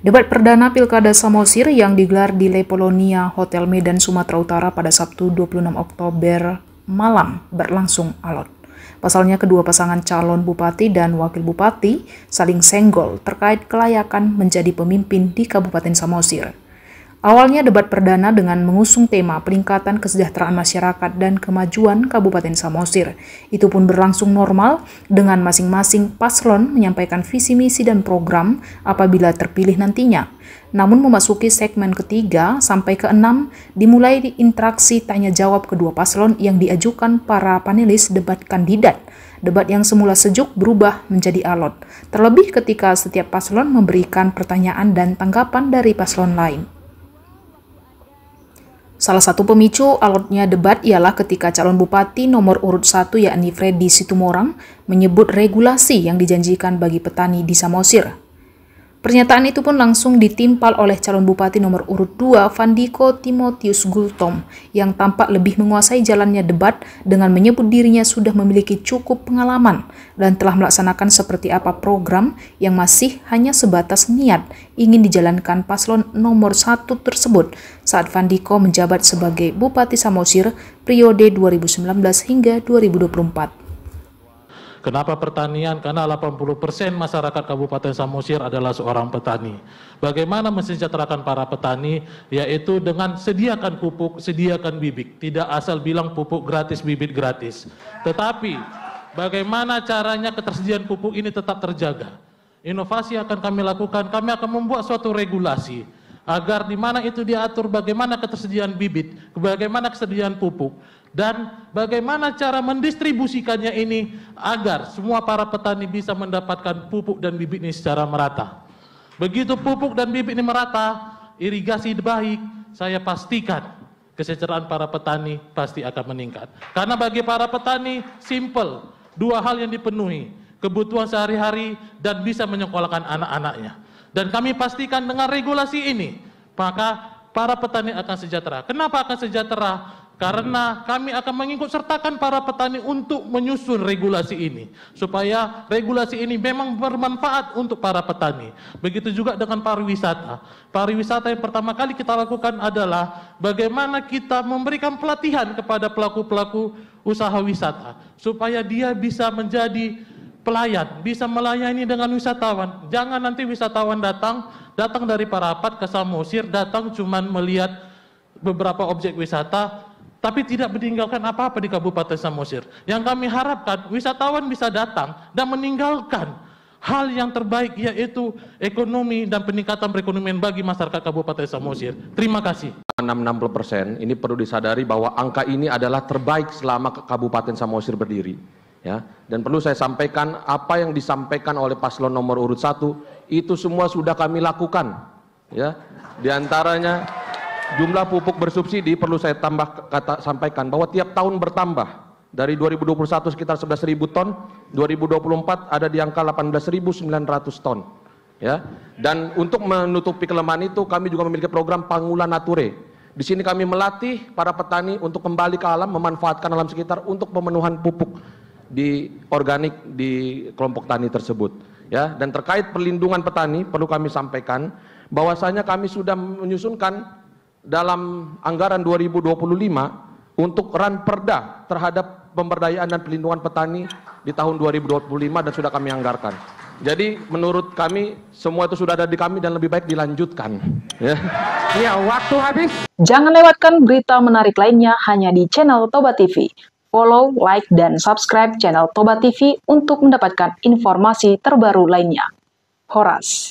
Debat perdana Pilkada Samosir yang digelar di Le Polonia Hotel Medan Sumatera Utara pada Sabtu 26 Oktober malam berlangsung alot. Pasalnya kedua pasangan calon bupati dan wakil bupati saling senggol terkait kelayakan menjadi pemimpin di Kabupaten Samosir. Awalnya debat perdana dengan mengusung tema peningkatan kesejahteraan masyarakat dan kemajuan Kabupaten Samosir. Itu pun berlangsung normal dengan masing-masing paslon menyampaikan visi misi dan program apabila terpilih nantinya. Namun memasuki segmen ketiga sampai keenam dimulai di interaksi tanya jawab kedua paslon yang diajukan para panelis debat kandidat. Debat yang semula sejuk berubah menjadi alot, terlebih ketika setiap paslon memberikan pertanyaan dan tanggapan dari paslon lain. Salah satu pemicu alotnya debat ialah ketika calon bupati nomor urut satu yakni Freddy Situmorang menyebut regulasi yang dijanjikan bagi petani di Samosir. Pernyataan itu pun langsung ditimpal oleh calon bupati nomor urut 2 Vandiko Timotius Gultom yang tampak lebih menguasai jalannya debat dengan menyebut dirinya sudah memiliki cukup pengalaman dan telah melaksanakan seperti apa program yang masih hanya sebatas niat ingin dijalankan paslon nomor satu tersebut saat Vandiko menjabat sebagai Bupati Samosir periode 2019 hingga 2024. Kenapa pertanian? Karena 80% masyarakat Kabupaten Samosir adalah seorang petani. Bagaimana mensejahterakan para petani? Yaitu dengan sediakan pupuk, sediakan bibit. Tidak asal bilang pupuk gratis, bibit gratis. Tetapi bagaimana caranya ketersediaan pupuk ini tetap terjaga? Inovasi akan kami lakukan, kami akan membuat suatu regulasi agar di mana itu diatur bagaimana ketersediaan bibit, bagaimana ketersediaan pupuk, dan bagaimana cara mendistribusikannya ini agar semua para petani bisa mendapatkan pupuk dan bibit ini secara merata. Begitu pupuk dan bibit ini merata, irigasi baik, saya pastikan kesejahteraan para petani pasti akan meningkat. Karena bagi para petani, simple, dua hal yang dipenuhi, kebutuhan sehari-hari dan bisa menyekolahkan anak-anaknya. Dan kami pastikan dengan regulasi ini, maka para petani akan sejahtera. Kenapa akan sejahtera? Karena kami akan mengikut sertakan para petani untuk menyusun regulasi ini. Supaya regulasi ini memang bermanfaat untuk para petani. Begitu juga dengan pariwisata. Pariwisata yang pertama kali kita lakukan adalah bagaimana kita memberikan pelatihan kepada pelaku-pelaku usaha wisata. Supaya dia bisa menjadi pelayan, bisa melayani dengan wisatawan. Jangan nanti wisatawan datang Datang dari Parapat ke Samosir, datang cuma melihat beberapa objek wisata, tapi tidak meninggalkan apa-apa di Kabupaten Samosir. Yang kami harapkan wisatawan bisa datang dan meninggalkan hal yang terbaik yaitu ekonomi dan peningkatan perekonomian bagi masyarakat Kabupaten Samosir. Terima kasih. 6,6 persen, ini perlu disadari bahwa angka ini adalah terbaik selama Kabupaten Samosir berdiri. Ya, dan perlu saya sampaikan apa yang disampaikan oleh paslon nomor urut satu itu semua sudah kami lakukan. Ya, diantaranya jumlah pupuk bersubsidi perlu saya tambah kata sampaikan bahwa tiap tahun bertambah dari 2021 sekitar 11.000 ton, 2024 ada di angka 18.900 ton. Ya. Dan untuk menutupi kelemahan itu kami juga memiliki program Pangula Nature. Di sini kami melatih para petani untuk kembali ke alam, memanfaatkan alam sekitar untuk pemenuhan pupuk di organik di kelompok tani tersebut. Ya, dan terkait perlindungan petani perlu kami sampaikan bahwasanya kami sudah menyusunkan dalam anggaran 2025 untuk ran perda terhadap pemberdayaan dan perlindungan petani di tahun 2025 dan sudah kami anggarkan. Jadi menurut kami semua itu sudah ada di kami dan lebih baik dilanjutkan. Ya, ya waktu habis. Jangan lewatkan berita menarik lainnya hanya di channel Toba TV follow, like, dan subscribe channel Toba TV untuk mendapatkan informasi terbaru lainnya. Horas.